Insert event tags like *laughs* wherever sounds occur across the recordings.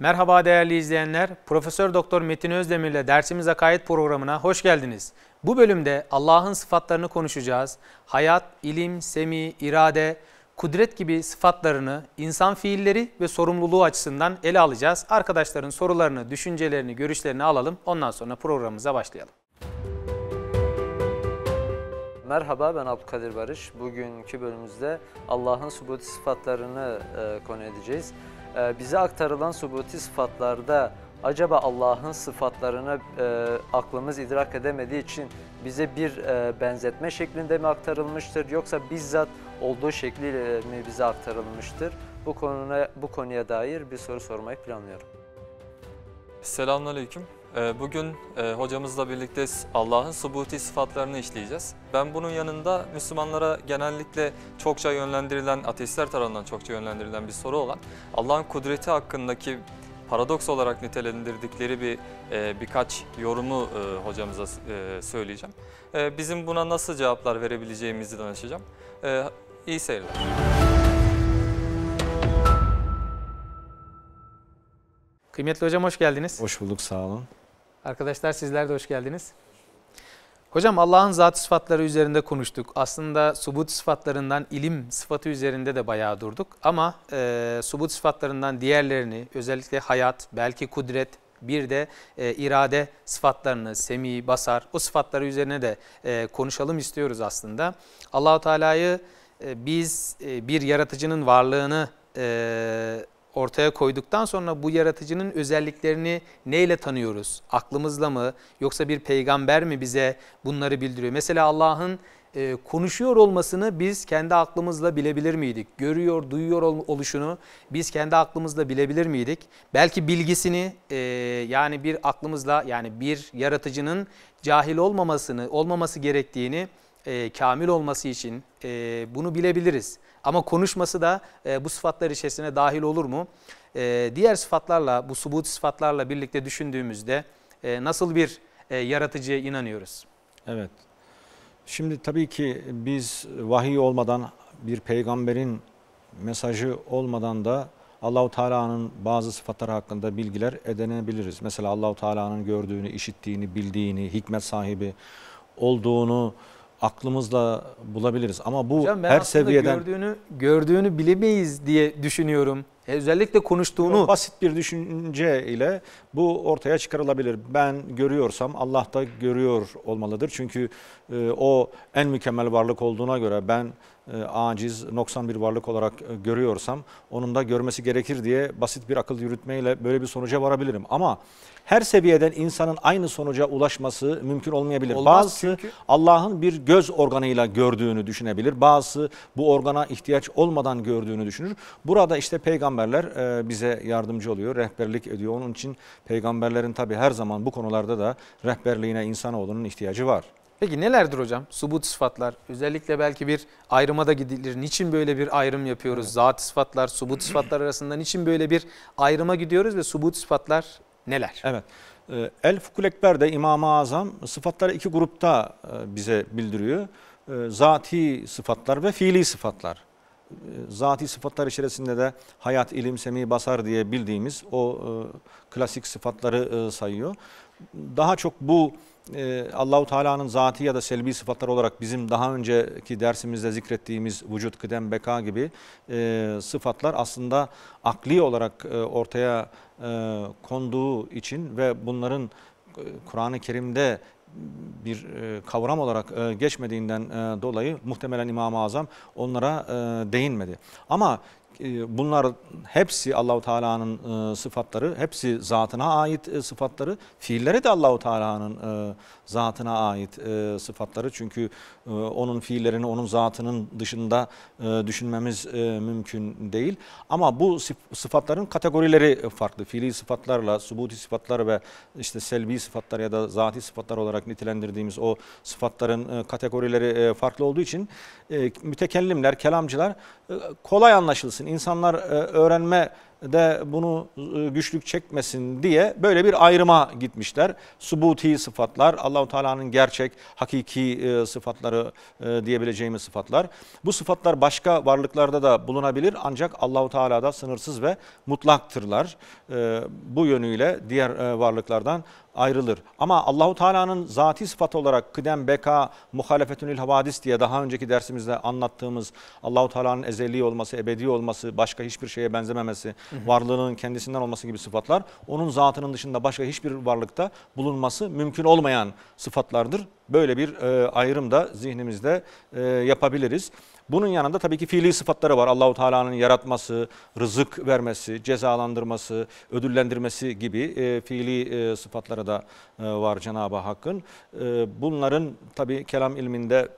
Merhaba değerli izleyenler. Profesör Doktor Metin Özdemir ile Dersimiz Akayet programına hoş geldiniz. Bu bölümde Allah'ın sıfatlarını konuşacağız. Hayat, ilim, semi, irade, kudret gibi sıfatlarını insan fiilleri ve sorumluluğu açısından ele alacağız. Arkadaşların sorularını, düşüncelerini, görüşlerini alalım. Ondan sonra programımıza başlayalım. Merhaba ben Abdülkadir Barış. Bugünkü bölümümüzde Allah'ın subuti sıfatlarını e, konu edeceğiz. Ee, bize aktarılan subuti sıfatlarda acaba Allah'ın sıfatlarını e, aklımız idrak edemediği için bize bir e, benzetme şeklinde mi aktarılmıştır yoksa bizzat olduğu şekliyle mi bize aktarılmıştır? Bu konuya bu konuya dair bir soru sormayı planlıyorum. Selamünaleyküm. Ee, bugün e, hocamızla birlikte Allah'ın subuti sıfatlarını işleyeceğiz. Ben bunun yanında Müslümanlara genellikle çokça yönlendirilen, ateistler tarafından çokça yönlendirilen bir soru olan Allah'ın kudreti hakkındaki paradoks olarak nitelendirdikleri bir e, birkaç yorumu e, hocamıza söyleyeceğim. bizim buna nasıl cevaplar verebileceğimizi danışacağım. İyi seyirler. Kıymetli hocam hoş geldiniz. Hoş bulduk sağ olun. Arkadaşlar sizler de hoş geldiniz. Hocam Allah'ın zat sıfatları üzerinde konuştuk. Aslında subut sıfatlarından ilim sıfatı üzerinde de bayağı durduk. Ama e, subut sıfatlarından diğerlerini özellikle hayat, belki kudret, bir de e, irade sıfatlarını, semi, basar o sıfatları üzerine de e, konuşalım istiyoruz aslında. Allahu Teala'yı e, biz e, bir yaratıcının varlığını e, ortaya koyduktan sonra bu yaratıcının özelliklerini neyle tanıyoruz? Aklımızla mı yoksa bir peygamber mi bize bunları bildiriyor? Mesela Allah'ın e, konuşuyor olmasını biz kendi aklımızla bilebilir miydik? Görüyor, duyuyor oluşunu biz kendi aklımızla bilebilir miydik? Belki bilgisini e, yani bir aklımızla yani bir yaratıcının cahil olmamasını, olmaması gerektiğini e, kamil olması için e, bunu bilebiliriz. Ama konuşması da e, bu sıfatlar içerisine dahil olur mu? E, diğer sıfatlarla, bu subut sıfatlarla birlikte düşündüğümüzde e, nasıl bir e, yaratıcıya inanıyoruz? Evet. Şimdi tabii ki biz vahiy olmadan bir peygamberin mesajı olmadan da Allahu Teala'nın bazı sıfatları hakkında bilgiler edinebiliriz. Mesela Allahu Teala'nın gördüğünü, işittiğini, bildiğini, hikmet sahibi olduğunu aklımızla bulabiliriz. Ama bu Hocam ben her seviyeden gördüğünü gördüğünü bilemeyiz diye düşünüyorum. Özellikle konuştuğunu Yok, basit bir düşünce ile bu ortaya çıkarılabilir. Ben görüyorsam Allah da görüyor olmalıdır. Çünkü e, o en mükemmel varlık olduğuna göre ben e, aciz, noksan bir varlık olarak e, görüyorsam onun da görmesi gerekir diye basit bir akıl yürütmeyle böyle bir sonuca varabilirim. Ama her seviyeden insanın aynı sonuca ulaşması mümkün olmayabilir. Olmaz bazısı çünkü... Allah'ın bir göz organıyla gördüğünü düşünebilir. Bazısı bu organa ihtiyaç olmadan gördüğünü düşünür. Burada işte peygamberler e, bize yardımcı oluyor, rehberlik ediyor. Onun için peygamberlerin tabi her zaman bu konularda da rehberliğine insanoğlunun ihtiyacı var. Peki nelerdir hocam? Subut sıfatlar. Özellikle belki bir ayrıma da gidilir. Niçin böyle bir ayrım yapıyoruz? Evet. Zat sıfatlar, subut sıfatlar arasında niçin böyle bir ayrıma gidiyoruz ve subut sıfatlar neler? Evet. Ee, El Fukul de İmam-ı Azam sıfatları iki grupta e, bize bildiriyor. Ee, zati sıfatlar ve fiili sıfatlar. Ee, zati sıfatlar içerisinde de hayat, ilim, semi, basar diye bildiğimiz o e, klasik sıfatları e, sayıyor. Daha çok bu e, Allahu Teala'nın zati ya da selbi sıfatlar olarak bizim daha önceki dersimizde zikrettiğimiz vücut, kıdem, beka gibi e, sıfatlar aslında akli olarak e, ortaya e, konduğu için ve bunların e, Kur'an-ı Kerim'de bir e, kavram olarak e, geçmediğinden dolayı muhtemelen İmam-ı Azam onlara değinmedi. Ama ee, bunlar hepsi Allahu Teala'nın e, sıfatları, hepsi zatına ait e, sıfatları. Fiilleri de Allahu Teala'nın e, zatına ait sıfatları. Çünkü onun fiillerini onun zatının dışında düşünmemiz mümkün değil. Ama bu sıfatların kategorileri farklı. Fiili sıfatlarla, subuti sıfatlar ve işte selbi sıfatlar ya da zati sıfatlar olarak nitelendirdiğimiz o sıfatların kategorileri farklı olduğu için mütekellimler, kelamcılar kolay anlaşılsın insanlar e, öğrenme de bunu e, güçlük çekmesin diye böyle bir ayrıma gitmişler. Subuti sıfatlar, Allahu Teala'nın gerçek, hakiki e, sıfatları diyebileceğimiz sıfatlar. Bu sıfatlar başka varlıklarda da bulunabilir ancak Allahu Teala'da sınırsız ve mutlaktırlar. Bu yönüyle diğer varlıklardan ayrılır. Ama Allahu Teala'nın zati sıfatı olarak kıdem beka muhalefetünül havadis diye daha önceki dersimizde anlattığımız Allahu Teala'nın ezeli olması, ebedi olması, başka hiçbir şeye benzememesi, hı hı. varlığının kendisinden olması gibi sıfatlar onun zatının dışında başka hiçbir varlıkta bulunması mümkün olmayan sıfatlardır. Böyle bir e, ayrım da zihnimizde e, yapabiliriz. Bunun yanında tabii ki fiili sıfatları var. Allahu Teala'nın yaratması, rızık vermesi, cezalandırması, ödüllendirmesi gibi e, fiili e, sıfatları da e, var Cenab-ı Hakk'ın. E, bunların tabii kelam ilminde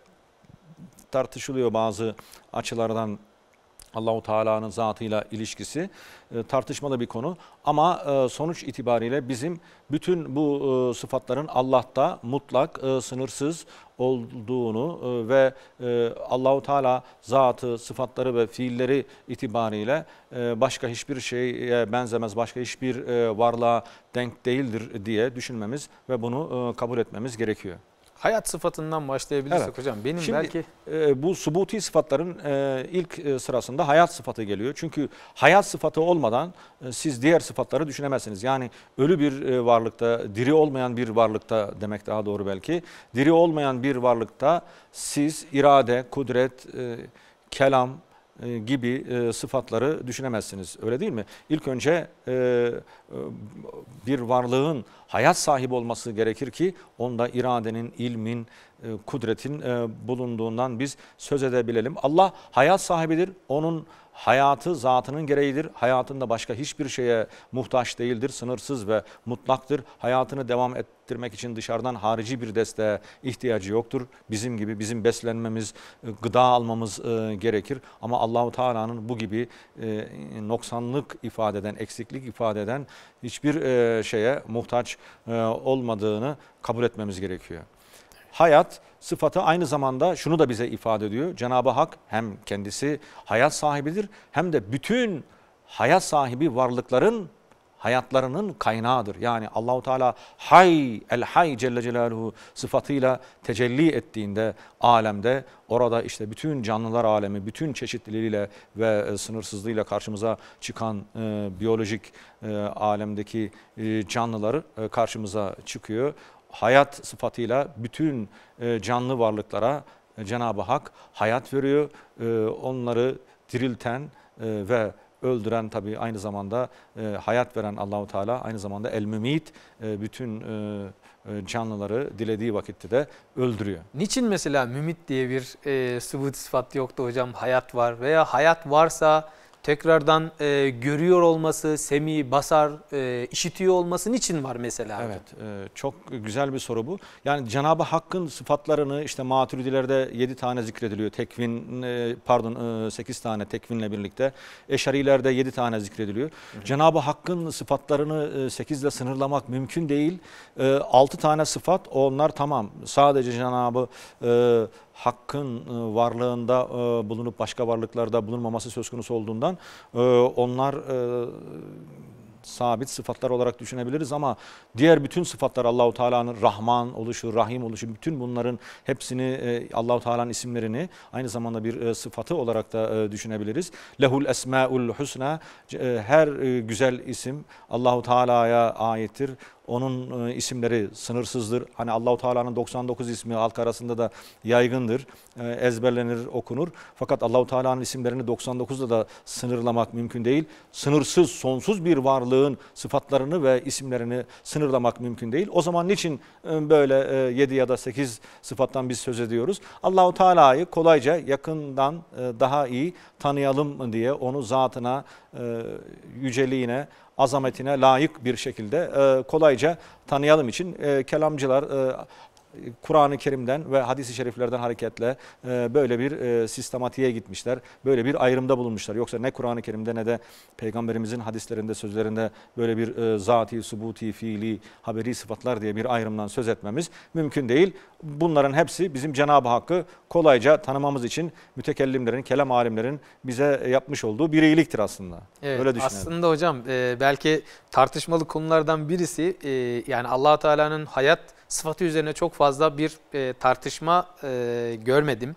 tartışılıyor bazı açılardan Allahu Teala'nın zatıyla ilişkisi e, tartışmalı bir konu. Ama e, sonuç itibariyle bizim bütün bu e, sıfatların Allah'ta mutlak, sınırsız olduğunu ve Allahu Teala zatı, sıfatları ve fiilleri itibariyle başka hiçbir şeye benzemez, başka hiçbir varlığa denk değildir diye düşünmemiz ve bunu kabul etmemiz gerekiyor. Hayat sıfatından başlayabilirsek evet. hocam. Benim Şimdi, belki e, bu subuti sıfatların e, ilk e, sırasında hayat sıfatı geliyor. Çünkü hayat sıfatı olmadan e, siz diğer sıfatları düşünemezsiniz. Yani ölü bir e, varlıkta, diri olmayan bir varlıkta demek daha doğru belki. Diri olmayan bir varlıkta siz irade, kudret, e, kelam, e, gibi e, sıfatları düşünemezsiniz. Öyle değil mi? İlk önce e, bir varlığın hayat sahibi olması gerekir ki onda iradenin, ilmin, kudretin bulunduğundan biz söz edebilelim. Allah hayat sahibidir. Onun hayatı zatının gereğidir. Hayatında başka hiçbir şeye muhtaç değildir. Sınırsız ve mutlaktır. Hayatını devam ettirmek için dışarıdan harici bir desteğe ihtiyacı yoktur. Bizim gibi bizim beslenmemiz, e, gıda almamız e, gerekir. Ama Allahu Teala'nın bu gibi e, noksanlık ifade eden, eksiklik ifade eden hiçbir şeye muhtaç olmadığını kabul etmemiz gerekiyor hayat sıfatı aynı zamanda şunu da bize ifade ediyor. Cenab-ı Hak hem kendisi hayat sahibidir hem de bütün hayat sahibi varlıkların hayatlarının kaynağıdır. Yani Allahu Teala Hay El Hay Celle Celaluhu sıfatıyla tecelli ettiğinde alemde orada işte bütün canlılar alemi bütün çeşitliliğiyle ve e, sınırsızlığıyla karşımıza çıkan e, biyolojik e, alemdeki e, canlıları e, karşımıza çıkıyor hayat sıfatıyla bütün e, canlı varlıklara e, Cenab-ı Hak hayat veriyor. E, onları dirilten ve öldüren tabii aynı zamanda hayat veren Allahu Teala aynı zamanda el mümit bütün canlıları dilediği vakitte de öldürüyor. Niçin mesela mümit diye bir e, sıvı sıfat yoktu hocam hayat var veya hayat varsa tekrardan e, görüyor olması, semi, basar, e, işitiyor olması için var mesela? Evet, e, çok güzel bir soru bu. Yani Cenab-ı Hakk'ın sıfatlarını işte Maturidilerde 7 tane zikrediliyor. Tekvin, e, pardon e, 8 tane tekvinle birlikte. Eşarilerde 7 tane zikrediliyor. Cenab-ı Hakk'ın sıfatlarını e, 8 ile sınırlamak mümkün değil. E, 6 tane sıfat onlar tamam. Sadece Cenab-ı e, hakkın e, varlığında e, bulunup başka varlıklarda bulunmaması söz konusu olduğundan e, onlar sabit sıfatlar olarak düşünebiliriz ama diğer bütün sıfatlar Allahu Teala'nın Rahman oluşu, Rahim oluşu bütün bunların hepsini Allahu Teala'nın isimlerini aynı zamanda bir sıfatı olarak da düşünebiliriz. Lehul esmaul husna her güzel isim Allahu Teala'ya aittir. Onun e, isimleri sınırsızdır. Hani Allahu Teala'nın 99 ismi halk arasında da yaygındır. E, ezberlenir, okunur. Fakat Allahu Teala'nın isimlerini 99'da da sınırlamak mümkün değil. Sınırsız, sonsuz bir varlığın sıfatlarını ve isimlerini sınırlamak mümkün değil. O zaman niçin e, böyle 7 ya da 8 sıfattan biz söz ediyoruz? Allahu Teala'yı kolayca yakından daha iyi tanıyalım diye onu zatına, yüceliğine, azametine layık bir şekilde e, kolayca tanıyalım için e, kelamcılar e, Kur'an-ı Kerim'den ve hadisi şeriflerden hareketle e, böyle bir e, sistematiğe gitmişler. Böyle bir ayrımda bulunmuşlar. Yoksa ne Kur'an-ı Kerim'de ne de Peygamberimizin hadislerinde, sözlerinde böyle bir e, zati, subuti, fiili, haberi sıfatlar diye bir ayrımdan söz etmemiz mümkün değil. Bunların hepsi bizim Cenab-ı Hakk'ı kolayca tanımamız için mütekellimlerin, kelam alimlerin bize yapmış olduğu bir iyiliktir aslında. Evet, Öyle düşünüyorum. Aslında hocam belki tartışmalı konulardan birisi yani allah Teala'nın hayat sıfatı üzerine çok fazla bir e, tartışma e, görmedim.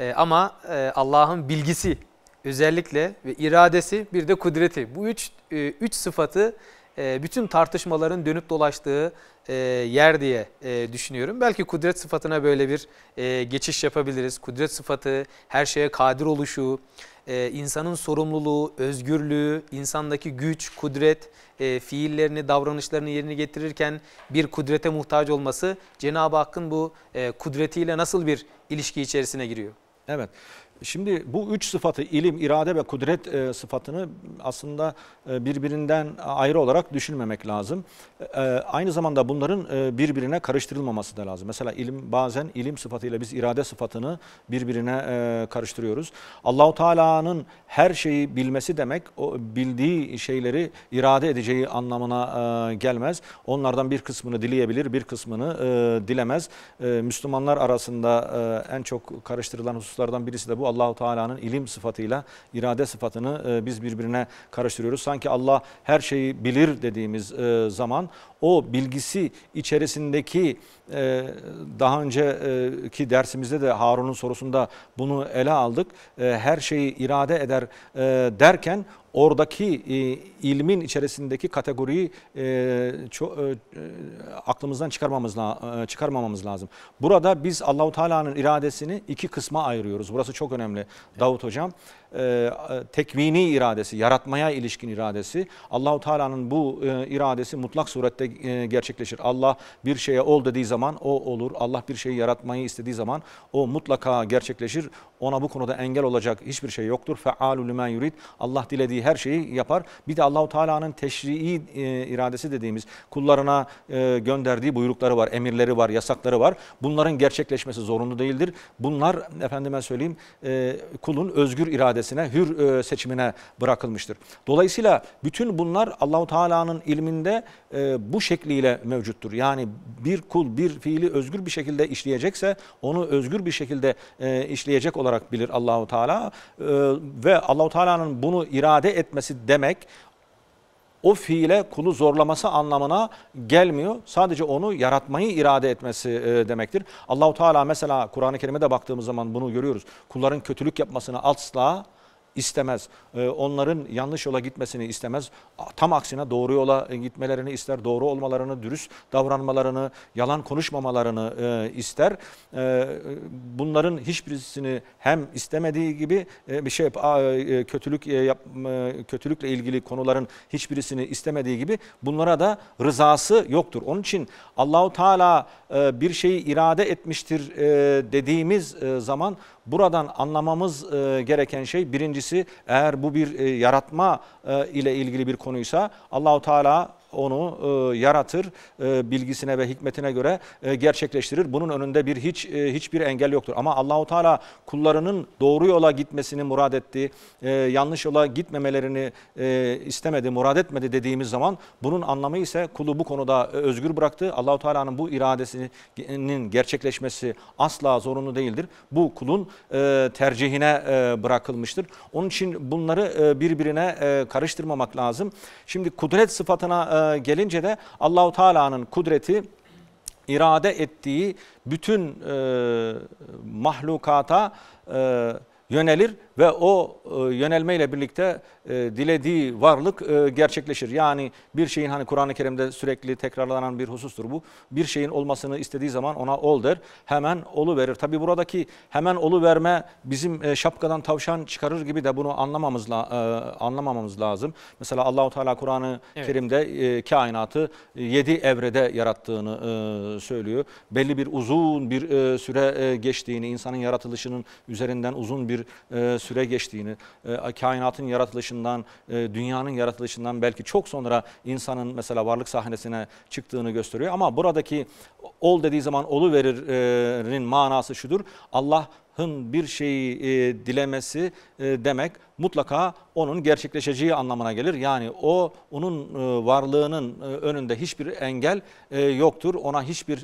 E, ama e, Allah'ın bilgisi özellikle ve iradesi bir de kudreti. Bu üç, e, üç sıfatı e, bütün tartışmaların dönüp dolaştığı e, yer diye e, düşünüyorum. Belki kudret sıfatına böyle bir e, geçiş yapabiliriz. Kudret sıfatı, her şeye kadir oluşu, e, insanın sorumluluğu, özgürlüğü, insandaki güç, kudret, e, fiillerini, davranışlarını yerine getirirken bir kudrete muhtaç olması Cenab-ı Hakk'ın bu e, kudretiyle nasıl bir ilişki içerisine giriyor? Evet. Şimdi bu üç sıfatı ilim, irade ve kudret e, sıfatını aslında e, birbirinden ayrı olarak düşünmemek lazım. E, aynı zamanda bunların e, birbirine karıştırılmaması da lazım. Mesela ilim bazen ilim sıfatıyla biz irade sıfatını birbirine e, karıştırıyoruz. Allahu Teala'nın her şeyi bilmesi demek o bildiği şeyleri irade edeceği anlamına e, gelmez. Onlardan bir kısmını dileyebilir, bir kısmını e, dilemez. E, Müslümanlar arasında e, en çok karıştırılan hususlardan birisi de bu Allahu Teala'nın ilim sıfatıyla irade sıfatını e, biz birbirine karıştırıyoruz. Sanki Allah her şeyi bilir dediğimiz e, zaman o bilgisi içerisindeki e, daha önceki dersimizde de Harun'un sorusunda bunu ele aldık. Her şeyi irade eder derken oradaki e, ilmin içerisindeki kategoriyi e, ço, e, aklımızdan çıkarmamız la, e, çıkarmamamız lazım. Burada biz Allahu Teala'nın iradesini iki kısma ayırıyoruz. Burası çok önemli Davut hocam. E, tekvini iradesi, yaratmaya ilişkin iradesi. Allahu Teala'nın bu e, iradesi mutlak surette e, gerçekleşir. Allah bir şeye ol dediği zaman o olur. Allah bir şeyi yaratmayı istediği zaman o mutlaka gerçekleşir. Ona bu konuda engel olacak hiçbir şey yoktur. Fealu limen yurid. Allah dilediği her şeyi yapar. Bir de Allahu Teala'nın teşrii iradesi dediğimiz kullarına gönderdiği buyrukları var, emirleri var, yasakları var. Bunların gerçekleşmesi zorunlu değildir. Bunlar efendime söyleyeyim kulun özgür iradesi iradesine, hür e, seçimine bırakılmıştır. Dolayısıyla bütün bunlar Allahu Teala'nın ilminde e, bu şekliyle mevcuttur. Yani bir kul bir fiili özgür bir şekilde işleyecekse onu özgür bir şekilde e, işleyecek olarak bilir Allahu Teala ve Allahu Teala'nın bunu irade etmesi demek o fiile kulu zorlaması anlamına gelmiyor. Sadece onu yaratmayı irade etmesi e, demektir. Allahu Teala mesela Kur'an-ı Kerim'e de baktığımız zaman bunu görüyoruz. Kulların kötülük yapmasını asla istemez. Ee, onların yanlış yola gitmesini istemez. Tam aksine doğru yola e, gitmelerini ister. Doğru olmalarını, dürüst davranmalarını, yalan konuşmamalarını e, ister. Ee, bunların hiçbirisini hem istemediği gibi e, bir şey kötülük yap, kötülükle ilgili konuların hiçbirisini istemediği gibi bunlara da rızası yoktur. Onun için Allahu Teala bir şeyi irade etmiştir dediğimiz zaman buradan anlamamız e, gereken şey birincisi eğer bu bir e, yaratma e, ile ilgili bir konuysa Allahu Teala onu e, yaratır, e, bilgisine ve hikmetine göre e, gerçekleştirir. Bunun önünde bir hiç hiçbir engel yoktur. Ama Allahu Teala kullarının doğru yola gitmesini murad etti, yanlış yola gitmemelerini istemedi, murad etmedi dediğimiz zaman bunun anlamı ise kulu bu konuda özgür bıraktı. Allahu Teala'nın bu iradesinin gerçekleşmesi asla zorunlu değildir. Bu kulun tercihine bırakılmıştır. Onun için bunları birbirine karıştırmamak lazım. Şimdi kudret sıfatına e, gelince de Allahu Teala'nın kudreti irade ettiği bütün e, mahlukata e, yönelir ve o e, yönelmeyle birlikte e, dilediği varlık e, gerçekleşir. Yani bir şeyin hani Kur'an-ı Kerim'de sürekli tekrarlanan bir husustur bu. Bir şeyin olmasını istediği zaman ona ol der. Hemen olu verir. Tabi buradaki hemen olu verme bizim e, şapkadan tavşan çıkarır gibi de bunu anlamamız anlamamamız lazım. Mesela Allahu Teala Kur'an-ı evet. Kerim'de kainatı e, yedi evrede yarattığını söylüyor. Belli bir uzun bir süre geçtiğini, insanın yaratılışının üzerinden uzun bir e, süre geçtiğini, e, kainatın yaratılışından, e, dünyanın yaratılışından belki çok sonra insanın mesela varlık sahnesine çıktığını gösteriyor. Ama buradaki ol dediği zaman olu verir'in manası şudur. Allah Allah'ın bir şeyi e, dilemesi e, demek mutlaka onun gerçekleşeceği anlamına gelir. Yani o onun e, varlığının e, önünde hiçbir engel e, yoktur. Ona hiçbir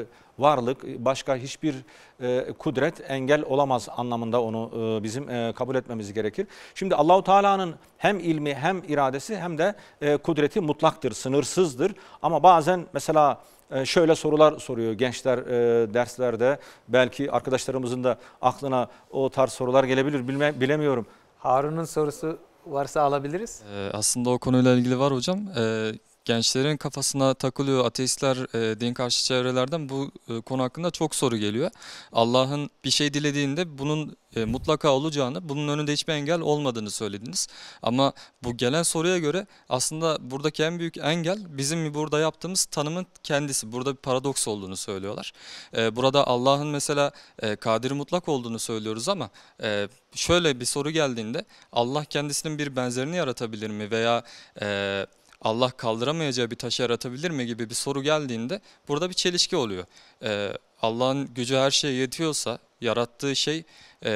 e, varlık, başka hiçbir e, kudret engel olamaz anlamında onu e, bizim e, kabul etmemiz gerekir. Şimdi Allahu Teala'nın hem ilmi hem iradesi hem de e, kudreti mutlaktır, sınırsızdır. Ama bazen mesela e, şöyle sorular soruyor gençler e, derslerde. Belki arkadaşlarımızın da aklına o tarz sorular gelebilir Bilme, bilemiyorum. Harun'un sorusu varsa alabiliriz. Ee, aslında o konuyla ilgili var hocam. Ee, gençlerin kafasına takılıyor ateistler, e, din karşı çevrelerden bu e, konu hakkında çok soru geliyor. Allah'ın bir şey dilediğinde bunun e, mutlaka olacağını, bunun önünde hiçbir engel olmadığını söylediniz. Ama bu gelen soruya göre aslında buradaki en büyük engel bizim burada yaptığımız tanımın kendisi. Burada bir paradoks olduğunu söylüyorlar. E, burada Allah'ın mesela e, kadiri mutlak olduğunu söylüyoruz ama e, şöyle bir soru geldiğinde Allah kendisinin bir benzerini yaratabilir mi veya... E, Allah kaldıramayacağı bir taşı yaratabilir mi gibi bir soru geldiğinde burada bir çelişki oluyor. Ee, Allah'ın gücü her şeye yetiyorsa yarattığı şey e,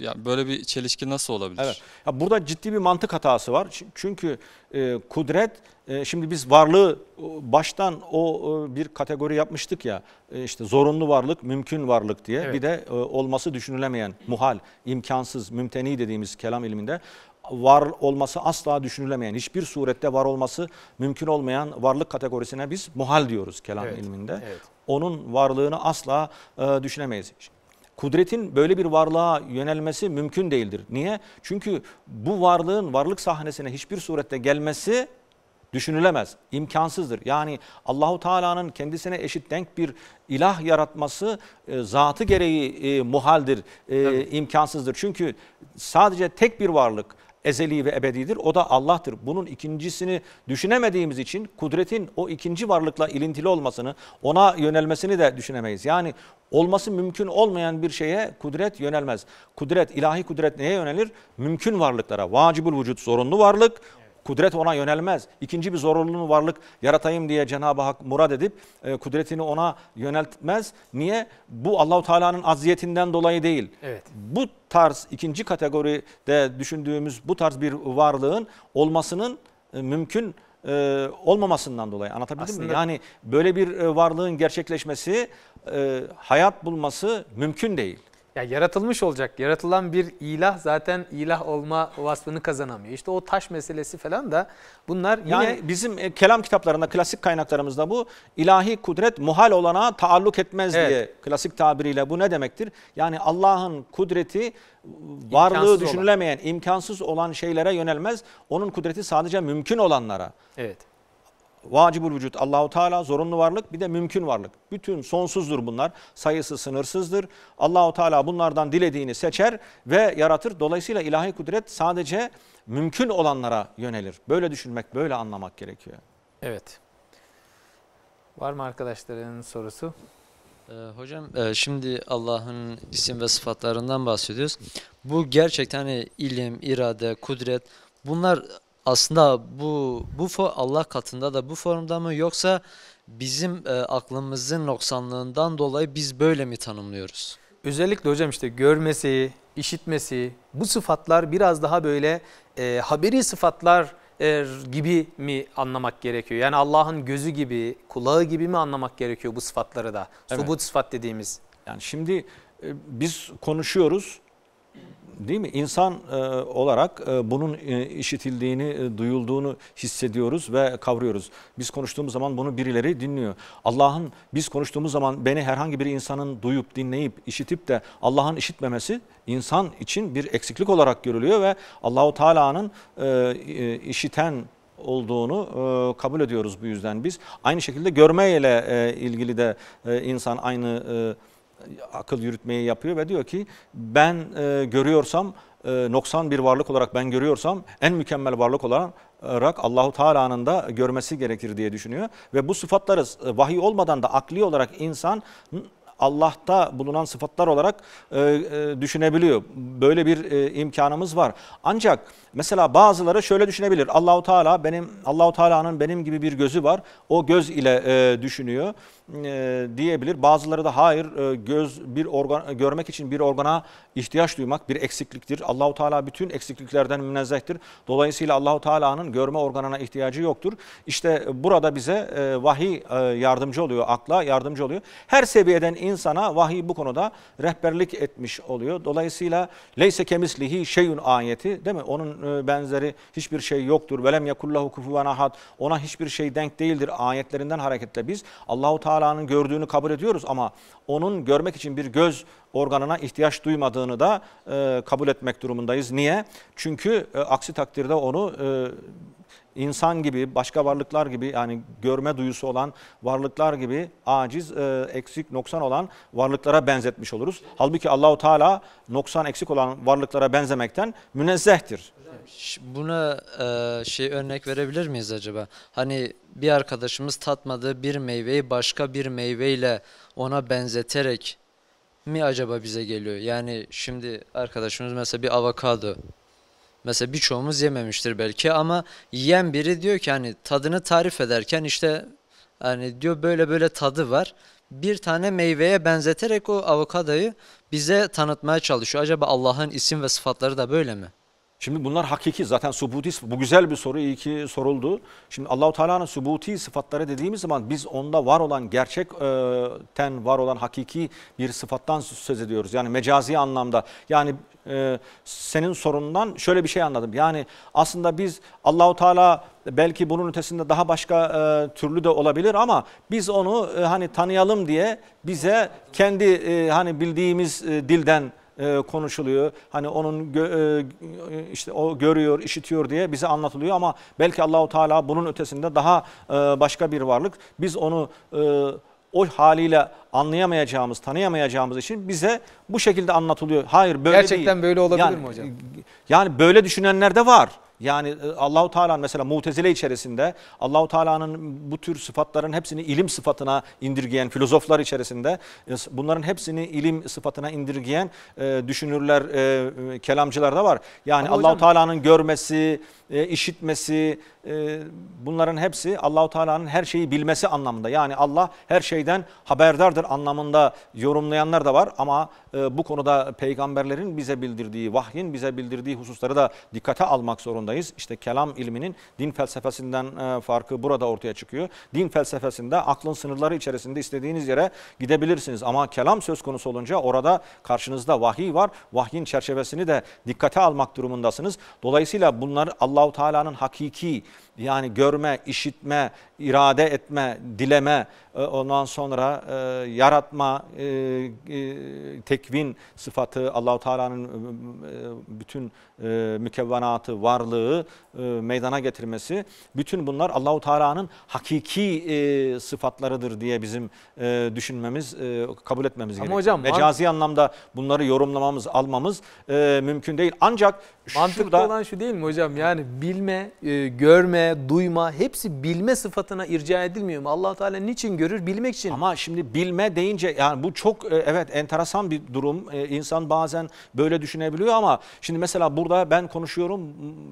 yani böyle bir çelişki nasıl olabilir? Evet. Ya burada ciddi bir mantık hatası var. Çünkü e, kudret e, şimdi biz varlığı baştan o e, bir kategori yapmıştık ya. E, işte zorunlu varlık, mümkün varlık diye. Evet. Bir de e, olması düşünülemeyen, muhal, imkansız, mümteni dediğimiz kelam ilminde var olması asla düşünülemeyen, hiçbir surette var olması mümkün olmayan varlık kategorisine biz muhal diyoruz kelam evet, ilminde. Evet. Onun varlığını asla e, düşünemeyiz. Kudretin böyle bir varlığa yönelmesi mümkün değildir. Niye? Çünkü bu varlığın varlık sahnesine hiçbir surette gelmesi düşünülemez, imkansızdır. Yani Allahu Teala'nın kendisine eşit denk bir ilah yaratması e, zatı gereği e, muhaldir, e, imkansızdır. Çünkü sadece tek bir varlık ezeli ve ebedidir. O da Allah'tır. Bunun ikincisini düşünemediğimiz için kudretin o ikinci varlıkla ilintili olmasını, ona yönelmesini de düşünemeyiz. Yani olması mümkün olmayan bir şeye kudret yönelmez. Kudret, ilahi kudret neye yönelir? Mümkün varlıklara. Vacibül vücut zorunlu varlık. Kudret ona yönelmez. İkinci bir zorunlu varlık yaratayım diye Cenab-ı Hak murad edip e, kudretini ona yöneltmez. Niye? Bu Allahu Teala'nın aziyetinden dolayı değil. Evet. Bu tarz ikinci kategoride düşündüğümüz bu tarz bir varlığın olmasının e, mümkün e, olmamasından dolayı anlatabildim Aslında, mi? Yani böyle bir e, varlığın gerçekleşmesi, e, hayat bulması mümkün değil. Ya yaratılmış olacak. Yaratılan bir ilah zaten ilah olma vasfını kazanamıyor. İşte o taş meselesi falan da bunlar yine... Yani bizim e, kelam kitaplarında, klasik kaynaklarımızda bu ilahi kudret muhal olana taalluk etmez evet. diye klasik tabiriyle bu ne demektir? Yani Allah'ın kudreti varlığı imkansız düşünülemeyen, olan. imkansız olan şeylere yönelmez. Onun kudreti sadece mümkün olanlara. Evet vacibul vücut Allahu Teala zorunlu varlık bir de mümkün varlık. Bütün sonsuzdur bunlar. Sayısı sınırsızdır. Allahu Teala bunlardan dilediğini seçer ve yaratır. Dolayısıyla ilahi kudret sadece mümkün olanlara yönelir. Böyle düşünmek, böyle anlamak gerekiyor. Evet. Var mı arkadaşların sorusu? Ee, hocam e, şimdi Allah'ın isim ve sıfatlarından bahsediyoruz. Bu gerçekten hani ilim, irade, kudret bunlar aslında bu bu Allah katında da bu formda mı yoksa bizim e, aklımızın noksanlığından dolayı biz böyle mi tanımlıyoruz? Özellikle hocam işte görmesi, işitmesi bu sıfatlar biraz daha böyle e, haberi sıfatlar e, gibi mi anlamak gerekiyor? Yani Allah'ın gözü gibi, kulağı gibi mi anlamak gerekiyor bu sıfatları da? Evet. Subut sıfat dediğimiz. Yani şimdi e, biz konuşuyoruz değil mi? İnsan e, olarak e, bunun e, işitildiğini, e, duyulduğunu hissediyoruz ve kavruyoruz. Biz konuştuğumuz zaman bunu birileri dinliyor. Allah'ın biz konuştuğumuz zaman beni herhangi bir insanın duyup, dinleyip, işitip de Allah'ın işitmemesi insan için bir eksiklik olarak görülüyor ve Allahu Teala'nın e, e, işiten olduğunu e, kabul ediyoruz bu yüzden biz. Aynı şekilde görmeyle e, ilgili de e, insan aynı e, akıl yürütmeyi yapıyor ve diyor ki ben e, görüyorsam e, noksan bir varlık olarak ben görüyorsam en mükemmel varlık olarak Allahu Teala'nın da görmesi gerekir diye düşünüyor ve bu sıfatları e, vahiy olmadan da akli olarak insan Allah'ta bulunan sıfatlar olarak e, e, düşünebiliyor. Böyle bir e, imkanımız var. Ancak Mesela bazıları şöyle düşünebilir. Allahu Teala benim Allahu Teala'nın benim gibi bir gözü var. O göz ile e, düşünüyor e, diyebilir. Bazıları da hayır e, göz bir organ görmek için bir organa ihtiyaç duymak bir eksikliktir. Allahu Teala bütün eksikliklerden münezzehtir. Dolayısıyla Allahu Teala'nın görme organına ihtiyacı yoktur. İşte burada bize e, vahiy e, yardımcı oluyor, akla yardımcı oluyor. Her seviyeden insana vahiy bu konuda rehberlik etmiş oluyor. Dolayısıyla leyse kemislihi şeyun ayeti değil mi? Onun e, e, benzeri hiçbir şey yoktur. Velem yekullahu kufuven ahad. Ona hiçbir şey denk değildir ayetlerinden hareketle biz Allahu Teala'nın gördüğünü kabul ediyoruz ama onun görmek için bir göz organına ihtiyaç duymadığını da e, kabul etmek durumundayız. Niye? Çünkü e, aksi takdirde onu insan gibi, başka varlıklar gibi yani görme duyusu olan varlıklar gibi aciz, e, eksik, noksan olan varlıklara benzetmiş oluruz. Halbuki Allahu Teala noksan, eksik olan varlıklara benzemekten münezzehtir. Buna e, şey örnek verebilir miyiz acaba? Hani bir arkadaşımız tatmadığı bir meyveyi başka bir meyveyle ona benzeterek mi acaba bize geliyor? Yani şimdi arkadaşımız mesela bir avokado Mesela birçoğumuz yememiştir belki ama yiyen biri diyor ki hani tadını tarif ederken işte hani diyor böyle böyle tadı var. Bir tane meyveye benzeterek o avokadayı bize tanıtmaya çalışıyor. Acaba Allah'ın isim ve sıfatları da böyle mi? Şimdi bunlar hakiki zaten subuti bu güzel bir soru iyi ki soruldu. Şimdi Allahu Teala'nın subuti sıfatları dediğimiz zaman biz onda var olan gerçekten e, var olan hakiki bir sıfattan söz ediyoruz. Yani mecazi anlamda. Yani e, senin sorundan şöyle bir şey anladım. Yani aslında biz Allahu Teala belki bunun ötesinde daha başka e, türlü de olabilir ama biz onu hani tanıyalım diye bize kendi hani bildiğimiz dilden e, konuşuluyor. Hani onun gö, e, e, işte o görüyor, işitiyor diye bize anlatılıyor ama belki Allahu Teala bunun ötesinde daha başka bir varlık. Biz onu o haliyle anlayamayacağımız, tanıyamayacağımız için bize bu şekilde anlatılıyor. Hayır böyle Gerçekten değil. böyle olabilir yani, mi hocam? Yani böyle düşünenler de var. Yani e, Allahu Teala mesela Mutezile içerisinde Allahu Teala'nın bu tür sıfatların hepsini ilim sıfatına indirgeyen filozoflar içerisinde e, bunların hepsini ilim sıfatına indirgeyen e, düşünürler, e, kelamcılar da var. Yani Allahu Teala'nın görmesi, işitmesi, ee, bunların hepsi Allahu Teala'nın her şeyi bilmesi anlamında. Yani Allah her şeyden haberdardır anlamında yorumlayanlar da var ama e, bu konuda peygamberlerin bize bildirdiği, vahyin bize bildirdiği hususları da dikkate almak zorundayız. İşte kelam ilminin din felsefesinden e, farkı burada ortaya çıkıyor. Din felsefesinde aklın sınırları içerisinde istediğiniz yere gidebilirsiniz ama kelam söz konusu olunca orada karşınızda vahiy var. Vahyin çerçevesini de dikkate almak durumundasınız. Dolayısıyla bunlar Allahu Teala'nın hakiki yani görme, işitme, irade etme, dileme, e, ondan sonra e, yaratma, e, tekvin sıfatı Allahu Teala'nın bütün mükevvenatı, varlığı meydana getirmesi bütün bunlar Allahu Teala'nın hakiki sıfatlarıdır diye bizim düşünmemiz, kabul etmemiz Ama gerekiyor. Hocam, Mecazi anlamda bunları yorumlamamız, almamız mümkün değil. Ancak mantıklı şurada, olan şu değil mi hocam? Yani bilme, görme görme, duyma hepsi bilme sıfatına irca edilmiyor mu? allah Teala niçin görür? Bilmek için. Ama şimdi bilme deyince yani bu çok e, evet enteresan bir durum. E, insan bazen böyle düşünebiliyor ama şimdi mesela burada ben konuşuyorum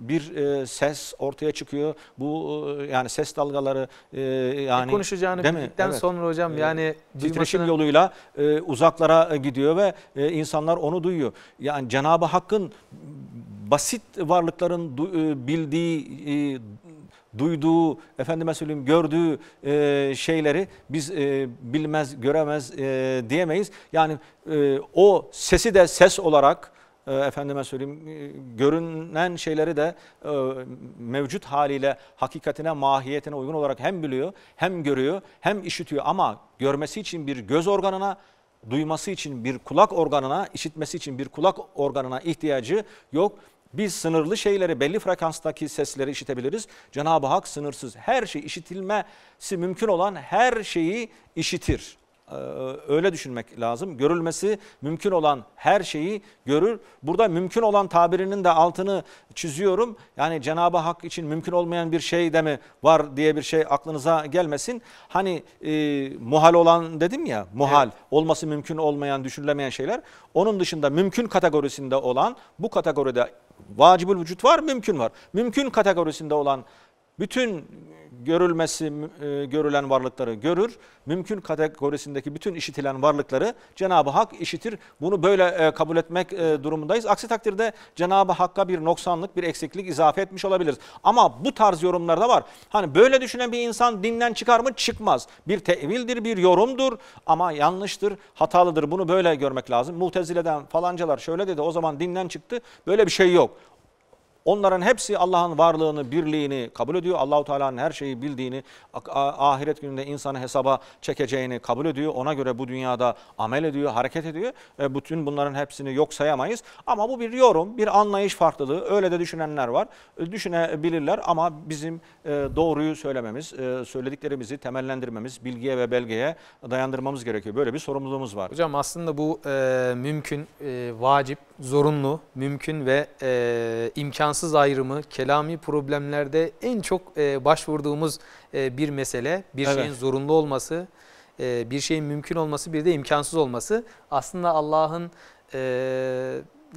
bir e, ses ortaya çıkıyor. Bu yani ses dalgaları yani. E konuşacağını bildikten evet. sonra hocam yani. E, duymasını... Titreşim yoluyla uzaklara gidiyor ve insanlar onu duyuyor. Yani Cenab-ı Hakk'ın basit varlıkların e, bildiği, e, duyduğu, efendime söyleyeyim gördüğü e, şeyleri biz bilmez, göremez diyemeyiz. Yani o sesi de ses olarak, efendime söyleyeyim görünen şeyleri de mevcut haliyle hakikatine mahiyetine uygun olarak hem biliyor hem görüyor hem işitiyor ama görmesi için bir göz organına duyması için bir kulak organına işitmesi için bir kulak organına ihtiyacı yok. Biz sınırlı şeyleri belli frekanstaki sesleri işitebiliriz. Cenab-ı Hak sınırsız her şey işitilmesi mümkün olan her şeyi işitir. Ee, öyle düşünmek lazım. Görülmesi mümkün olan her şeyi görür. Burada mümkün olan tabirinin de altını çiziyorum. Yani Cenab-ı Hak için mümkün olmayan bir şey de mi var diye bir şey aklınıza gelmesin. Hani e, muhal olan dedim ya, muhal evet. olması mümkün olmayan, düşünülemeyen şeyler. Onun dışında mümkün kategorisinde olan bu kategoride Vacibül vücut var, mümkün var. Mümkün kategorisinde olan bütün görülmesi e, görülen varlıkları görür. Mümkün kategorisindeki bütün işitilen varlıkları Cenab-ı Hak işitir. Bunu böyle e, kabul etmek e, durumundayız. Aksi takdirde Cenab-ı Hakk'a bir noksanlık, bir eksiklik izafe etmiş olabiliriz. Ama bu tarz yorumlar da var. Hani böyle düşünen bir insan dinden çıkar mı? Çıkmaz. Bir tevildir, bir yorumdur ama yanlıştır, hatalıdır. Bunu böyle görmek lazım. Mutezile'den falancalar şöyle dedi o zaman dinden çıktı. Böyle bir şey yok. Onların hepsi Allah'ın varlığını, birliğini kabul ediyor. Allahu Teala'nın her şeyi bildiğini, ahiret gününde insanı hesaba çekeceğini kabul ediyor. Ona göre bu dünyada amel ediyor, hareket ediyor. E, bütün bunların hepsini yok sayamayız. Ama bu bir yorum, bir anlayış farklılığı. Öyle de düşünenler var. E, düşünebilirler ama bizim e, doğruyu söylememiz, söylediklerimizi temellendirmemiz, bilgiye ve belgeye dayandırmamız gerekiyor. Böyle bir sorumluluğumuz var. Hocam aslında bu e, mümkün, e, vacip, zorunlu, mümkün ve e, imkansız manasız ayrımı kelami problemlerde en çok e, başvurduğumuz e, bir mesele. Bir evet. şeyin zorunlu olması, e, bir şeyin mümkün olması, bir de imkansız olması. Aslında Allah'ın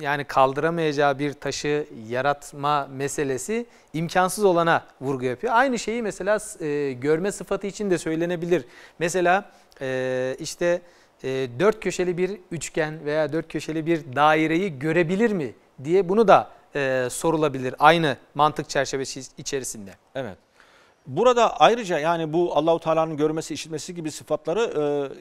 yani kaldıramayacağı bir taşı yaratma meselesi imkansız olana vurgu yapıyor. Aynı şeyi mesela görme sıfatı için de söylenebilir. Mesela işte dört köşeli bir üçgen veya dört köşeli bir daireyi görebilir mi diye bunu da e, sorulabilir aynı mantık çerçevesi içerisinde. Evet burada ayrıca yani bu Allahu Teala'nın görmesi, işitmesi gibi sıfatları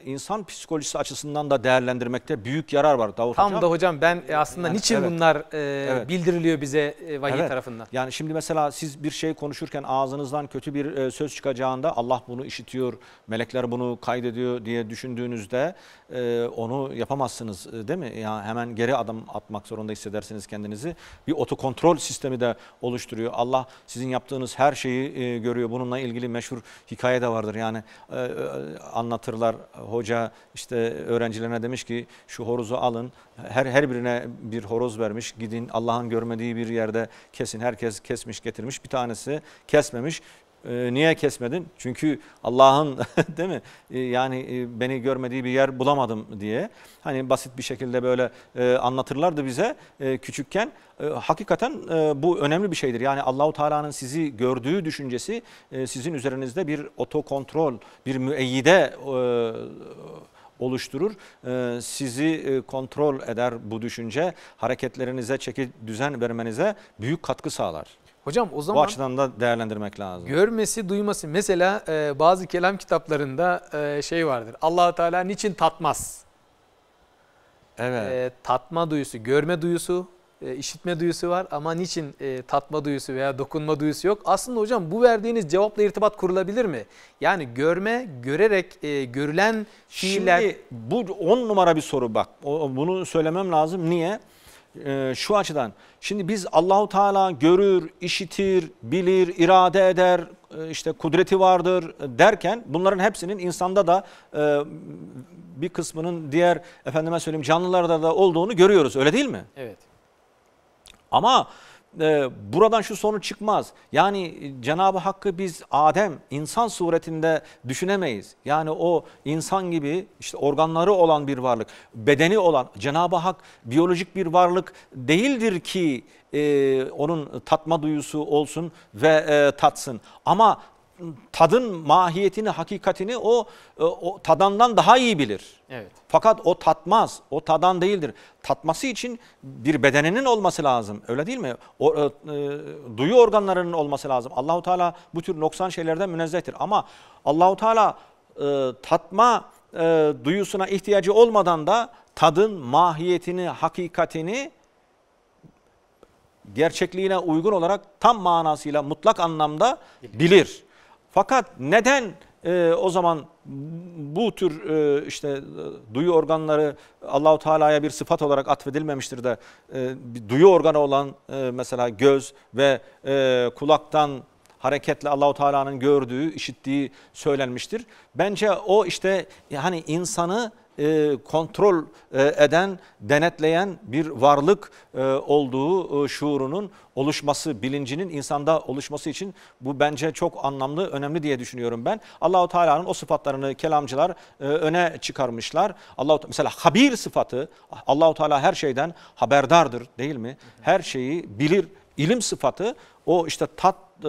e, insan psikolojisi açısından da değerlendirmekte büyük yarar var Davut Tam hocam. da hocam ben e, aslında yani, niçin evet, bunlar e, evet. bildiriliyor bize e, vahiy evet. tarafından? Yani şimdi mesela siz bir şey konuşurken ağzınızdan kötü bir e, söz çıkacağında Allah bunu işitiyor, melekler bunu kaydediyor diye düşündüğünüzde e, onu yapamazsınız e, değil mi? Yani hemen geri adım atmak zorunda hissedersiniz kendinizi. Bir otokontrol sistemi de oluşturuyor. Allah sizin yaptığınız her şeyi e, görüyor. Bunu bununla ilgili meşhur hikaye de vardır. Yani e, e, anlatırlar hoca işte öğrencilerine demiş ki şu horozu alın. Her her birine bir horoz vermiş. Gidin Allah'ın görmediği bir yerde kesin. Herkes kesmiş getirmiş. Bir tanesi kesmemiş. Ee, niye kesmedin? Çünkü Allah'ın *laughs* değil mi? Ee, yani e, beni görmediği bir yer bulamadım diye. Hani basit bir şekilde böyle e, anlatırlardı bize e, küçükken. E, hakikaten bu önemli bir şeydir. Yani Allahu Teala'nın sizi gördüğü düşüncesi sizin üzerinizde bir otokontrol, bir müeyyide oluşturur. sizi kontrol eder bu düşünce. Hareketlerinize çeki düzen vermenize büyük katkı sağlar. Hocam o zaman... Bu açıdan da değerlendirmek lazım. Görmesi, duyması. Mesela e, bazı kelam kitaplarında e, şey vardır. allah Teala niçin tatmaz? Evet. E, tatma duyusu, görme duyusu, e, işitme duyusu var ama niçin e, tatma duyusu veya dokunma duyusu yok? Aslında hocam bu verdiğiniz cevapla irtibat kurulabilir mi? Yani görme, görerek e, görülen şeyler. Şimdi bu on numara bir soru bak. O, bunu söylemem lazım. Niye? Niye? Ee, şu açıdan. Şimdi biz Allahu Teala görür, işitir, bilir, irade eder, e, işte kudreti vardır derken bunların hepsinin insanda da e, bir kısmının diğer efendime söyleyeyim canlılarda da olduğunu görüyoruz. Öyle değil mi? Evet. Ama e, buradan şu sonuç çıkmaz. Yani Cenab-ı Hakk'ı biz Adem insan suretinde düşünemeyiz. Yani o insan gibi işte organları olan bir varlık, bedeni olan Cenab-ı Hak biyolojik bir varlık değildir ki e, onun tatma duyusu olsun ve e, tatsın. Ama tadın mahiyetini, hakikatini o, e, o tadandan daha iyi bilir. Evet. Fakat o tatmaz, o tadan değildir. Tatması için bir bedeninin olması lazım, öyle değil mi? O, e, e, duyu organlarının olması lazım. Allahu Teala bu tür noksan şeylerden münezzehtir. Ama Allahu Teala e, tatma e, duyusuna ihtiyacı olmadan da tadın mahiyetini, hakikatini gerçekliğine uygun olarak tam manasıyla mutlak anlamda bilir. bilir. Fakat neden e, o zaman bu tür e, işte e, duyu organları Allahu Teala'ya bir sıfat olarak atfedilmemiştir de e, duyu organı olan e, mesela göz ve e, kulaktan hareketle Allahu Teala'nın gördüğü, işittiği söylenmiştir. Bence o işte hani insanı e, kontrol e, eden, denetleyen bir varlık e, olduğu şuurunun oluşması, bilincinin insanda oluşması için bu bence çok anlamlı, önemli diye düşünüyorum ben. Allahu Teala'nın o sıfatlarını kelamcılar öne çıkarmışlar. Allah mesela habir sıfatı Allahu Teala her şeyden haberdardır değil mi? Her şeyi bilir İlim sıfatı o işte tat e,